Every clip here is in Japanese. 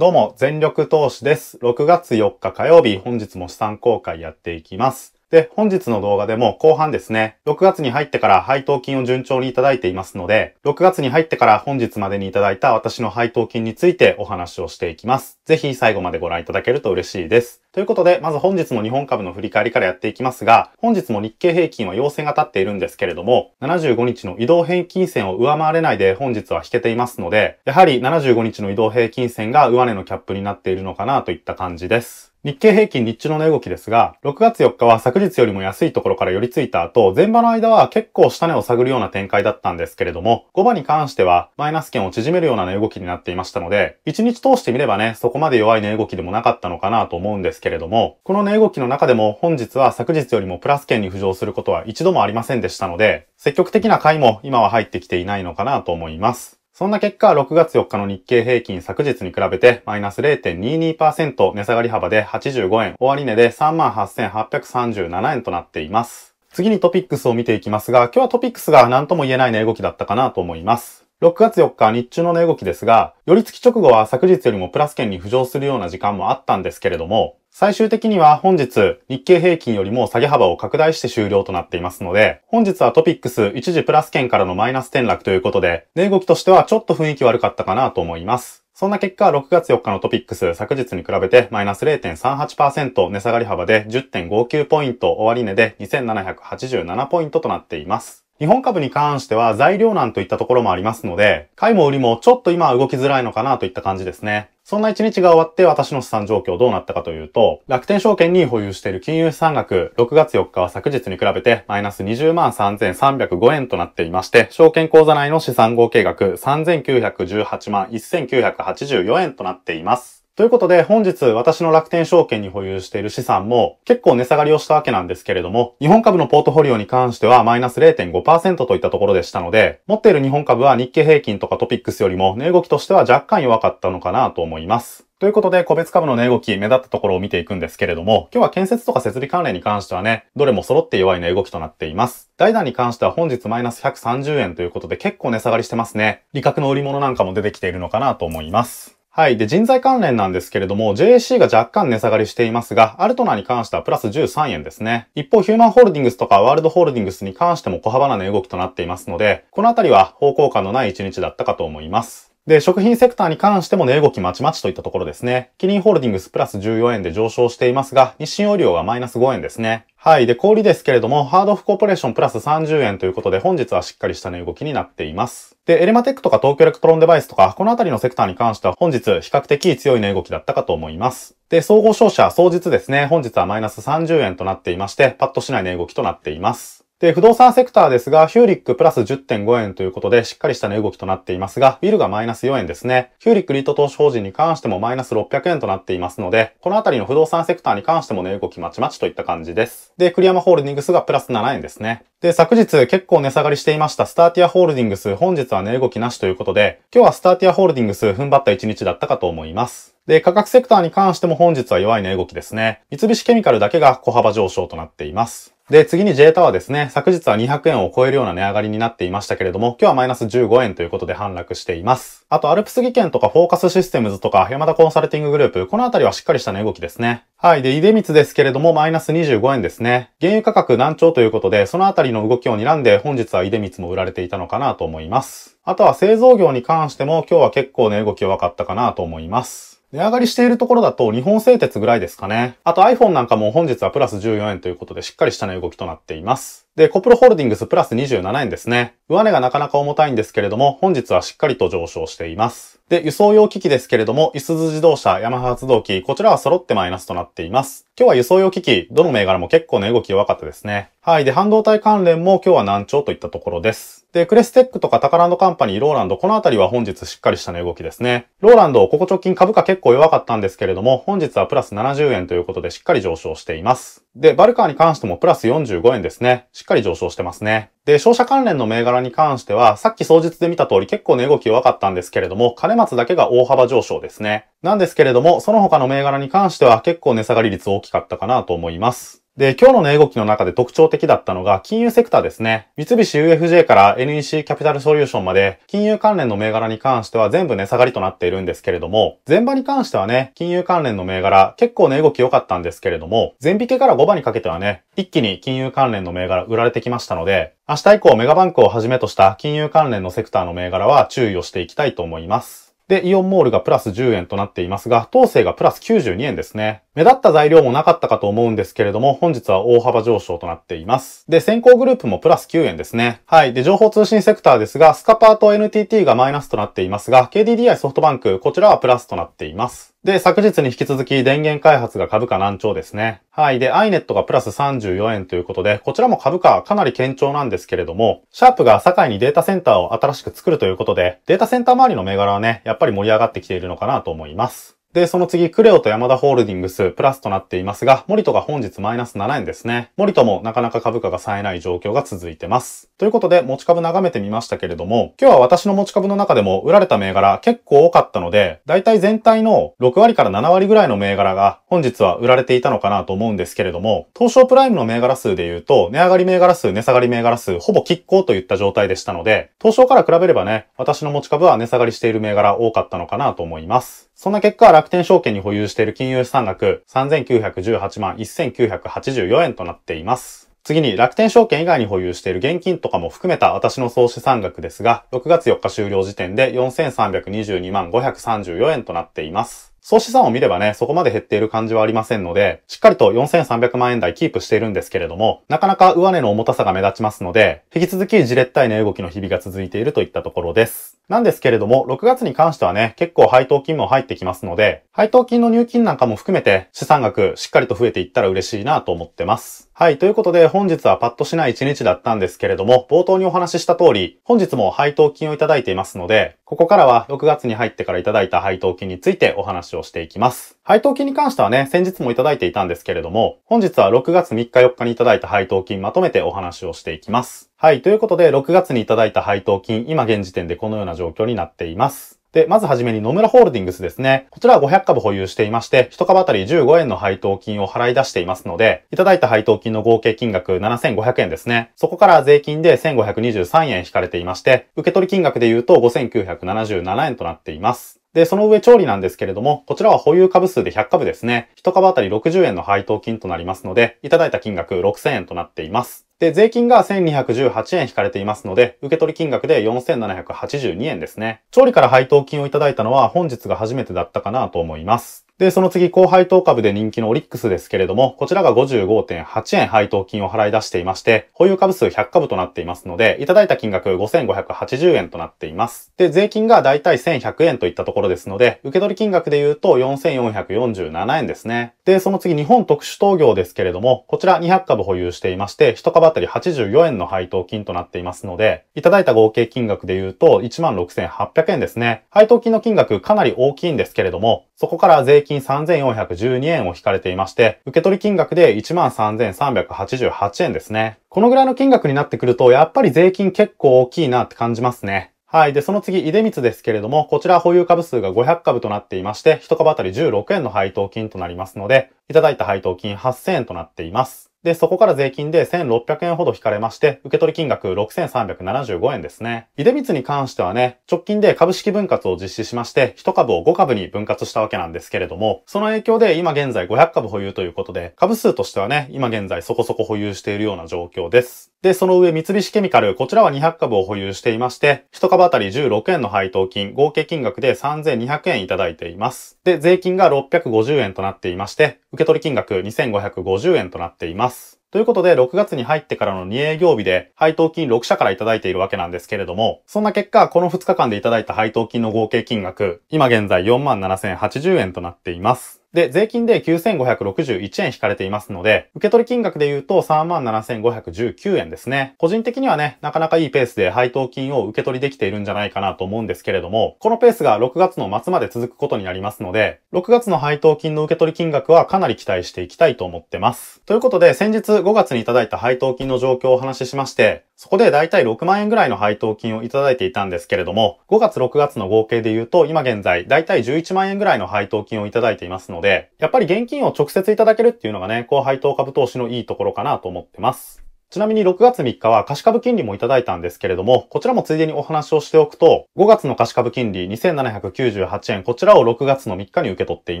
どうも、全力投資です。6月4日火曜日、本日も資産公開やっていきます。で、本日の動画でも後半ですね、6月に入ってから配当金を順調にいただいていますので、6月に入ってから本日までにいただいた私の配当金についてお話をしていきます。ぜひ最後までご覧いただけると嬉しいです。ということで、まず本日も日本株の振り返りからやっていきますが、本日も日経平均は陽線が立っているんですけれども、75日の移動平均線を上回れないで本日は引けていますので、やはり75日の移動平均線が上値のキャップになっているのかなといった感じです。日経平均日中の値動きですが、6月4日は昨日よりも安いところから寄り付いた後、前場の間は結構下値を探るような展開だったんですけれども、5場に関してはマイナス圏を縮めるような値動きになっていましたので、1日通してみればね、そこまで弱い値動きでもなかったのかなと思うんですけれども、この値動きの中でも本日は昨日よりもプラス圏に浮上することは一度もありませんでしたので、積極的な買いも今は入ってきていないのかなと思います。そんな結果、6月4日の日経平均昨日に比べて、マイナス0.22%値下がり幅で85円、終値で38,837円となっています。次にトピックスを見ていきますが、今日はトピックスが何とも言えない値動きだったかなと思います。6月4日日中の値動きですが、寄り付き直後は昨日よりもプラス圏に浮上するような時間もあったんですけれども、最終的には本日日経平均よりも下げ幅を拡大して終了となっていますので、本日はトピックス一時プラス圏からのマイナス転落ということで、値動きとしてはちょっと雰囲気悪かったかなと思います。そんな結果、6月4日のトピックス、昨日に比べてマイナス0.38%値下がり幅で10.59ポイント、終値で2787ポイントとなっています。日本株に関しては材料難といったところもありますので、買いも売りもちょっと今は動きづらいのかなといった感じですね。そんな一日が終わって私の資産状況どうなったかというと、楽天証券に保有している金融資産額、6月4日は昨日に比べてマイナス20万3305円となっていまして、証券口座内の資産合計額3918万1984円となっています。ということで、本日私の楽天証券に保有している資産も結構値下がりをしたわけなんですけれども、日本株のポートフォリオに関してはマイナス0.5%といったところでしたので、持っている日本株は日経平均とかトピックスよりも値動きとしては若干弱かったのかなと思います。ということで、個別株の値動き、目立ったところを見ていくんですけれども、今日は建設とか設備関連に関してはね、どれも揃って弱い値動きとなっています。ダイダに関しては本日マイナス130円ということで結構値下がりしてますね。利確の売り物なんかも出てきているのかなと思います。はい。で、人材関連なんですけれども、JAC が若干値下がりしていますが、アルトナに関してはプラス13円ですね。一方、ヒューマンホールディングスとかワールドホールディングスに関しても小幅な値動きとなっていますので、このあたりは方向感のない一日だったかと思います。で、食品セクターに関しても値動きまちまちといったところですね。キリンホールディングスプラス14円で上昇していますが、日清オリオはマイナス5円ですね。はい。で、小売ですけれども、ハードオフコーポレーションプラス30円ということで、本日はしっかりした値動きになっています。で、エレマテックとか東京エレクトロンデバイスとか、このあたりのセクターに関しては本日比較的強い値動きだったかと思います。で、総合商社、総日ですね、本日はマイナス30円となっていまして、パッとしない値動きとなっています。で、不動産セクターですが、ヒューリックプラス10.5円ということで、しっかりした値、ね、動きとなっていますが、ウィルがマイナス4円ですね。ヒューリックリート投資法人に関してもマイナス600円となっていますので、このあたりの不動産セクターに関しても値、ね、動きまちまちといった感じです。で、栗山ホールディングスがプラス7円ですね。で、昨日結構値下がりしていましたスターティアホールディングス、本日は値、ね、動きなしということで、今日はスターティアホールディングス踏ん張った1日だったかと思います。で、価格セクターに関しても本日は弱い値動きですね。三菱ケミカルだけが小幅上昇となっています。で、次に J タワーですね。昨日は200円を超えるような値上がりになっていましたけれども、今日はマイナス15円ということで反落しています。あと、アルプス技研とかフォーカスシステムズとか、山田コンサルティンググループ、このあたりはしっかりした値動きですね。はい。で、出光ですけれども、マイナス25円ですね。原油価格難聴ということで、そのあたりの動きを睨んで、本日は出光も売られていたのかなと思います。あとは製造業に関しても、今日は結構値動き弱かったかなと思います。値上がりしているところだと日本製鉄ぐらいですかね。あと iPhone なんかも本日はプラス14円ということでしっかりした値動きとなっています。で、コプロホールディングスプラス27円ですね。上値がなかなか重たいんですけれども、本日はしっかりと上昇しています。で、輸送用機器ですけれども、いすゞ自動車、ヤマハ発動機、こちらは揃ってマイナスとなっています。今日は輸送用機器、どの銘柄も結構値動き弱かったですね。はい。で、半導体関連も今日は難聴といったところです。で、クレステックとかタカランドカンパニー、ローランド、このあたりは本日しっかりした値動きですね。ローランド、ここ直近株価結構弱かったんですけれども、本日はプラス70円ということでしっかり上昇しています。で、バルカーに関してもプラス45円ですね。しっかり上昇してますね。で、商社関連の銘柄に関しては、さっき総日で見た通り結構値動き弱かったんですけれども、金松だけが大幅上昇ですね。なんですけれども、その他の銘柄に関しては結構値下がり率大きかったかなと思います。で、今日の値動きの中で特徴的だったのが、金融セクターですね。三菱 UFJ から NEC キャピタルソリューションまで、金融関連の銘柄に関しては全部値、下がりとなっているんですけれども、前場に関してはね、金融関連の銘柄、結構値動き良かったんですけれども、前引けから5番にかけてはね、一気に金融関連の銘柄売られてきましたので、明日以降メガバンクをはじめとした金融関連のセクターの銘柄は注意をしていきたいと思います。で、イオンモールがプラス10円となっていますが、当世がプラス92円ですね。目立った材料もなかったかと思うんですけれども、本日は大幅上昇となっています。で、先行グループもプラス9円ですね。はい。で、情報通信セクターですが、スカパーと NTT がマイナスとなっていますが、KDDI ソフトバンク、こちらはプラスとなっています。で、昨日に引き続き電源開発が株価難聴ですね。はい。で、iNet がプラス34円ということで、こちらも株価かなり堅調なんですけれども、シャープが堺にデータセンターを新しく作るということで、データセンター周りの銘柄はね、やっぱり盛り上がってきているのかなと思います。で、その次、クレオと山田ホールディングス、プラスとなっていますが、森戸が本日マイナス7円ですね。森戸もなかなか株価が冴えない状況が続いてます。ということで、持ち株眺めてみましたけれども、今日は私の持ち株の中でも売られた銘柄結構多かったので、だいたい全体の6割から7割ぐらいの銘柄が本日は売られていたのかなと思うんですけれども、東証プライムの銘柄数で言うと、値上がり銘柄数、値下がり銘柄数、ほぼ拮抗といった状態でしたので、東証から比べればね、私の持ち株は値下がりしている銘柄多かったのかなと思います。そんな結果、楽天証券に保有している金融資産額3918万1984円となっています。次に楽天証券以外に保有している現金とかも含めた私の総資産額ですが、6月4日終了時点で4322万534円となっています。総資産を見ればね、そこまで減っている感じはありませんので、しっかりと4300万円台キープしているんですけれども、なかなか上値の重たさが目立ちますので、引き続きじれったい値動きの日々が続いているといったところです。なんですけれども、6月に関してはね、結構配当金も入ってきますので、配当金の入金なんかも含めて、資産額しっかりと増えていったら嬉しいなと思ってます。はい、ということで本日はパッとしない一日だったんですけれども、冒頭にお話しした通り、本日も配当金をいただいていますので、ここからは6月に入ってからいただいた配当金についてお話をしていきます。配当金に関してはね、先日もいただいていたんですけれども、本日は6月3日4日にいただいた配当金まとめてお話をしていきます。はい。ということで、6月にいただいた配当金、今現時点でこのような状況になっています。で、まずはじめに野村ホールディングスですね。こちらは500株保有していまして、1株当たり15円の配当金を払い出していますので、いただいた配当金の合計金額7500円ですね。そこから税金で1523円引かれていまして、受取金額で言うと5977円となっています。で、その上調理なんですけれども、こちらは保有株数で100株ですね。1株当たり60円の配当金となりますので、いただいた金額6000円となっています。で、税金が1218円引かれていますので、受取金額で4782円ですね。調理から配当金をいただいたのは本日が初めてだったかなと思います。で、その次、高配当株で人気のオリックスですけれども、こちらが55.8円配当金を払い出していまして、保有株数100株となっていますので、いただいた金額5580円となっています。で、税金がだいたい1100円といったところですので、受取金額で言うと4447円ですね。で、その次、日本特殊陶業ですけれども、こちら200株保有していまして、1株当たり84円の配当金となっていますので、いただいた合計金額で言うと16,800円ですね。配当金の金額かなり大きいんですけれども、そこから税金3,412円を引かれていまして、受取金額で13,388円ですね。このぐらいの金額になってくると、やっぱり税金結構大きいなって感じますね。はい。で、その次、出光ですけれども、こちら保有株数が500株となっていまして、1株当たり16円の配当金となりますので、いただいた配当金8000円となっています。で、そこから税金で1600円ほど引かれまして、受取金額6375円ですね。み光に関してはね、直近で株式分割を実施しまして、1株を5株に分割したわけなんですけれども、その影響で今現在500株保有ということで、株数としてはね、今現在そこそこ保有しているような状況です。で、その上三菱ケミカル、こちらは200株を保有していまして、1株当たり16円の配当金、合計金額で3200円いただいています。で、税金が650円となっていまして、受取金額2550円となっています。ということで、6月に入ってからの2営業日で、配当金6社からいただいているわけなんですけれども、そんな結果、この2日間でいただいた配当金の合計金額、今現在47,080円となっています。で、税金で9561円引かれていますので、受取金額で言うと37,519円ですね。個人的にはね、なかなかいいペースで配当金を受け取りできているんじゃないかなと思うんですけれども、このペースが6月の末まで続くことになりますので、6月の配当金の受け取り金額はかなり期待していきたいと思ってます。ということで、先日5月にいただいた配当金の状況をお話ししまして、そこでだいたい6万円ぐらいの配当金をいただいていたんですけれども、5月6月の合計で言うと、今現在だいたい11万円ぐらいの配当金をいただいていますので、ので、やっぱり現金を直接いただけるっていうのがね、高配当株投資のいいところかなと思ってます。ちなみに6月3日は貸株金利もいただいたんですけれども、こちらもついでにお話をしておくと、5月の貸株金利2798円、こちらを6月の3日に受け取ってい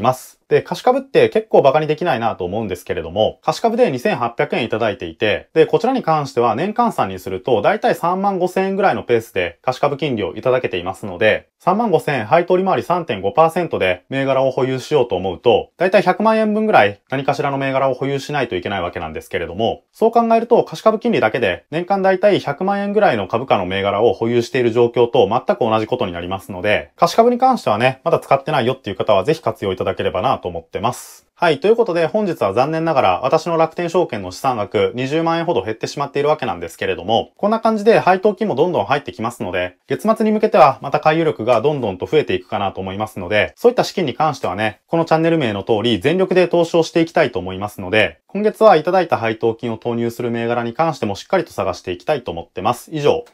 ます。で、貸株って結構バカにできないなと思うんですけれども、貸株で2800円いただいていて、で、こちらに関しては年換算にすると、だいたい3万5000円ぐらいのペースで貸株金利をいただけていますので、3万5000円配当利回り3.5%で銘柄を保有しようと思うと、だいたい100万円分ぐらい何かしらの銘柄を保有しないといけないわけなんですけれども、そう考えると、貸子株金利だけで年間だいたい100万円ぐらいの株価の銘柄を保有している状況と全く同じことになりますので、貸し株に関してはね、まだ使ってないよっていう方はぜひ活用いただければなと思ってます。はい。ということで、本日は残念ながら、私の楽天証券の資産額20万円ほど減ってしまっているわけなんですけれども、こんな感じで配当金もどんどん入ってきますので、月末に向けてはまた回遊力がどんどんと増えていくかなと思いますので、そういった資金に関してはね、このチャンネル名の通り全力で投資をしていきたいと思いますので、今月はいただいた配当金を投入する銘柄に関してもしっかりと探していきたいと思ってます。以上。